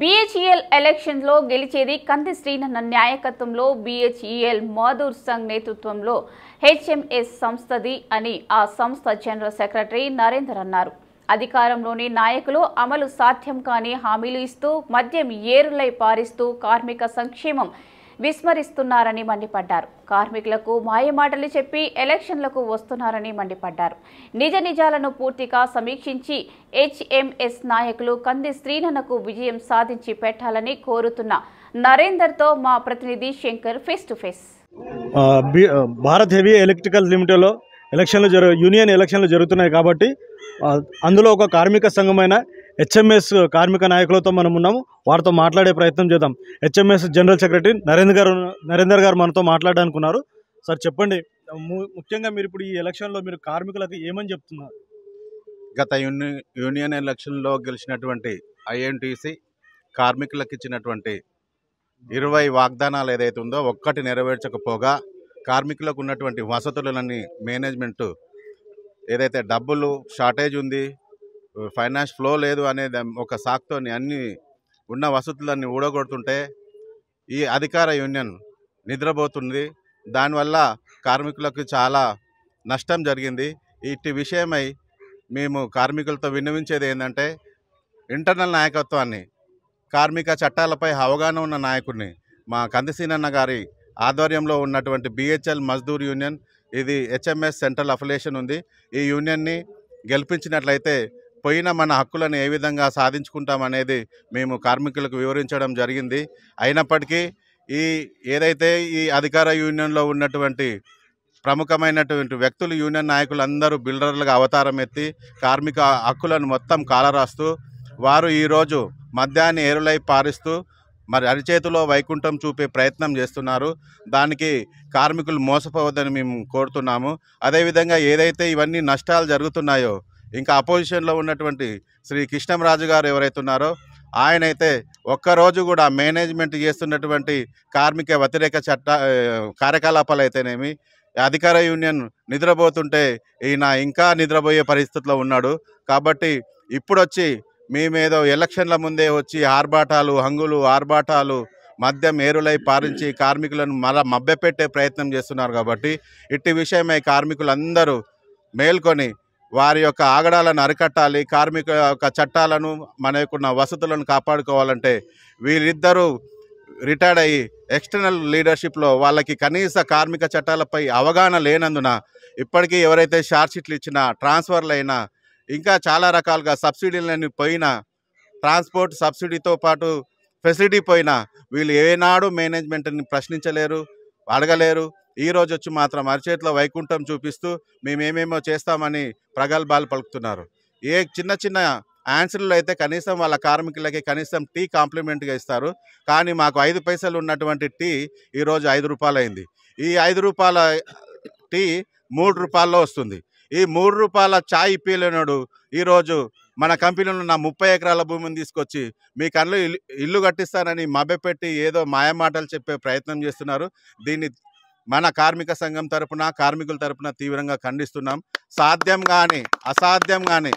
BHEL ఎలక్షన్లో గెలిచేది కంది శ్రీనన్న నాయకత్వంలో బిహెచ్ఈఎల్ మాధుర్ సంఘ్ నేతృత్వంలో హెచ్ఎంఎస్ సంస్థది అని ఆ సంస్థ జనరల్ సెక్రటరీ నరేందర్ అన్నారు అధికారంలోని నాయకులు అమలు సాధ్యం కాని హామీలు ఇస్తూ మద్యం ఏరులై పారిస్తూ కార్మిక సంక్షేమం విస్మరిస్తున్నారని మండిపడ్డారు కార్మికులకు మాయమాటలు చెప్పి ఎలక్షన్లకు వస్తున్నారని మండిపడ్డారు నిజ నిజాలను పూర్తిగా సమీక్షించి హెచ్ఎంఎస్ నాయకులు కంది శ్రీనన్నకు విజయం సాధించి పెట్టాలని కోరుతున్న నరేందర్తో మా ప్రతినిధి Shankar face to face Bharat heavy electrical లిమిటెడ్లో ఎలక్షన్లు జరు యూనియన్ ఎలక్షన్లు జరుగుతున్నాయి కాబట్టి అందులో ఒక కార్మిక సంఘమైన హెచ్ఎంఎస్ కార్మిక నాయకులతో మనం ఉన్నాము వారితో మాట్లాడే ప్రయత్నం చేద్దాం హెచ్ఎంఎస్ జనరల్ సెక్రటరీ నరేంద్ర గారు నరేందర్ గారు మనతో మాట్లాడాలనుకున్నారు సార్ చెప్పండి ముఖ్యంగా మీరు ఇప్పుడు ఈ ఎలక్షన్లో మీరు కార్మికులకు ఏమని చెప్తున్నారు గత యూనియన్ ఎలక్షన్లో గెలిచినటువంటి ఐఎన్టీసీ కార్మికులకు ఇచ్చినటువంటి ఇరవై వాగ్దానాలు ఏదైతే ఉందో ఒక్కటి నెరవేర్చకపోగా కార్మికులకు ఉన్నటువంటి వసతులన్నీ మేనేజ్మెంటు ఏదైతే డబ్బులు షార్టేజ్ ఉంది ఫైనాన్స్ ఫ్లో లేదు అనే ఒక సాక్తో అన్ని ఉన్న వసతులన్నీ ఊడగొడుతుంటే ఈ అధికార యూనియన్ నిద్రపోతుంది దానివల్ల కార్మికులకు చాలా నష్టం జరిగింది ఇట్టి విషయమై మేము కార్మికులతో విన్నవించేది ఏంటంటే ఇంటర్నల్ నాయకత్వాన్ని కార్మిక చట్టాలపై అవగాహన ఉన్న నాయకుడిని మా కందిసీనన్న గారి ఆధ్వర్యంలో ఉన్నటువంటి బిహెచ్ఎల్ మజ్దూర్ యూనియన్ ఇది హెచ్ఎంఎస్ సెంట్రల్ అఫిలేషన్ ఉంది ఈ యూనియన్ని గెలిపించినట్లయితే పోయిన మన హక్కులను ఏ విధంగా సాధించుకుంటాం అనేది మేము కార్మికులకు వివరించడం జరిగింది అయినప్పటికీ ఈ ఏదైతే ఈ అధికార యూనియన్లో ఉన్నటువంటి ప్రముఖమైనటువంటి వ్యక్తులు యూనియన్ నాయకులు అందరూ బిల్డర్లుగా అవతారం ఎత్తి కార్మిక హక్కులను మొత్తం కాలరాస్తూ వారు ఈరోజు మద్యాన్ని ఏరులై పారిస్తూ మరి అరిచేతిలో వైకుంఠం చూపే ప్రయత్నం చేస్తున్నారు దానికి కార్మికులు మోసపోవద్దని మేము కోరుతున్నాము అదేవిధంగా ఏదైతే ఇవన్నీ నష్టాలు జరుగుతున్నాయో ఇంకా అపోజిషన్లో ఉన్నటువంటి శ్రీ కృష్ణంరాజు గారు ఎవరైతే ఉన్నారో ఆయనైతే ఒక్కరోజు కూడా మేనేజ్మెంట్ చేస్తున్నటువంటి కార్మిక వ్యతిరేక చట్ట కార్యకలాపాలు అయితేనేమి అధికార యూనియన్ నిద్రపోతుంటే ఈయన ఇంకా నిద్రపోయే పరిస్థితిలో ఉన్నాడు కాబట్టి ఇప్పుడొచ్చి మేమేదో ఎలక్షన్ల ముందే వచ్చి ఆర్భాటాలు హంగులు ఆర్భాటాలు మద్యం ఏరులై పారించి కార్మికులను మళ్ళా మభ్యపెట్టే ప్రయత్నం చేస్తున్నారు కాబట్టి ఇట్టి విషయమై కార్మికులందరూ మేల్కొని వారి యొక్క ఆగడాలను అరికట్టాలి కార్మిక యొక్క చట్టాలను మన యొక్క వసతులను కాపాడుకోవాలంటే వీరిద్దరూ రిటైర్డ్ అయ్యి ఎక్స్టర్నల్ లీడర్షిప్లో వాళ్ళకి కనీస కార్మిక చట్టాలపై అవగాహన లేనందున ఇప్పటికీ ఎవరైతే షార్ట్షీట్లు ఇచ్చినా ట్రాన్స్ఫర్లు అయినా ఇంకా చాలా రకాలుగా సబ్సిడీలని పోయినా ట్రాన్స్పోర్ట్ సబ్సిడీతో పాటు ఫెసిలిటీ పోయినా వీళ్ళు ఏనాడు మేనేజ్మెంట్ని ప్రశ్నించలేరు అడగలేరు ఈ రోజు వచ్చి మాత్రం అరిచేతిలో వైకుంఠం చూపిస్తూ మేమేమేమో చేస్తామని ప్రగల్భాలు పలుకుతున్నారు ఏ చిన్న చిన్న ఆన్సర్లు అయితే కనీసం వాళ్ళ కార్మికులకి కనీసం టీ కాంప్లిమెంట్గా ఇస్తారు కానీ మాకు ఐదు పైసలు ఉన్నటువంటి టీ ఈరోజు ఐదు రూపాయలు అయింది ఈ ఐదు రూపాయల టీ మూడు రూపాయల్లో వస్తుంది ఈ మూడు రూపాయల ఛాయ్ పీలేనాడు ఈరోజు మన కంపెనీలో నా ముప్పై ఎకరాల భూమిని తీసుకొచ్చి మీ కళ్ళు ఇల్లు కట్టిస్తానని మభ్యపెట్టి ఏదో మాయమాటలు చెప్పే ప్రయత్నం చేస్తున్నారు దీన్ని మన కార్మిక సంఘం తరపున కార్మికుల తరపున తీవ్రంగా ఖండిస్తున్నాం సాధ్యం కానీ అసాధ్యం కానీ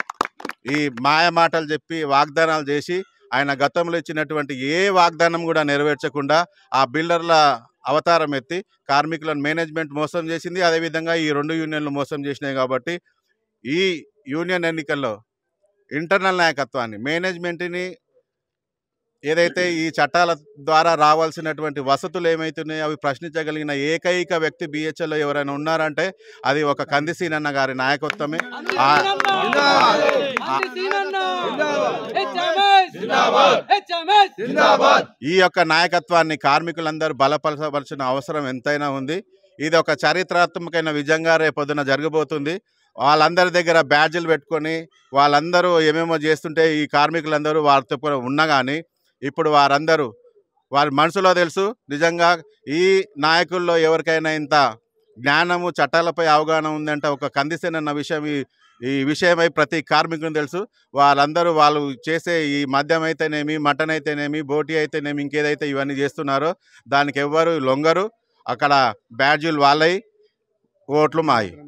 ఈ మాయమాటలు చెప్పి వాగ్దానాలు చేసి ఆయన గతంలో ఇచ్చినటువంటి ఏ వాగ్దానం కూడా నెరవేర్చకుండా ఆ బిల్డర్ల అవతారం ఎత్తి కార్మికులను మేనేజ్మెంట్ మోసం చేసింది అదేవిధంగా ఈ రెండు యూనియన్లు మోసం చేసినాయి కాబట్టి ఈ యూనియన్ ఎన్నికల్లో ఇంటర్నల్ నాయకత్వాన్ని మేనేజ్మెంట్ని ఏదైతే ఈ చట్టాల ద్వారా రావాల్సినటువంటి వసతులు ఏమైతున్నాయో అవి ప్రశ్నించగలిగిన ఏకైక వ్యక్తి బిహెచ్ఎల్లో ఎవరైనా ఉన్నారంటే అది ఒక కంది సీనన్న గారి నాయకత్వమే ఈ యొక్క నాయకత్వాన్ని కార్మికులందరూ బలపరచవలసిన అవసరం ఎంతైనా ఉంది ఇది ఒక చరిత్రాత్మకమైన విజయంగా రేపొద్దున జరగబోతుంది వాళ్ళందరి దగ్గర బ్యాడ్జీలు పెట్టుకొని వాళ్ళందరూ ఏమేమో చేస్తుంటే ఈ కార్మికులందరూ వారితో కూడా ఉన్నా కానీ ఇప్పుడు వారందరూ వారి మనసులో తెలుసు నిజంగా ఈ నాయకుల్లో ఎవరికైనా ఇంత జ్ఞానము చట్టాలపై అవగాహన ఉందంటే ఒక కందిసేనన్న విషయం ఈ ఈ విషయమై ప్రతి కార్మికుని తెలుసు వాళ్ళందరూ వాళ్ళు చేసే ఈ మద్యం అయితేనేమి మటన్ అయితేనేమి బోటి అయితేనేమి ఇంకేదైతే ఇవన్నీ చేస్తున్నారో దానికి ఎవ్వరు లొంగరు అక్కడ బ్యాడ్జులు వాళ్ళయి ఓట్లు మాయి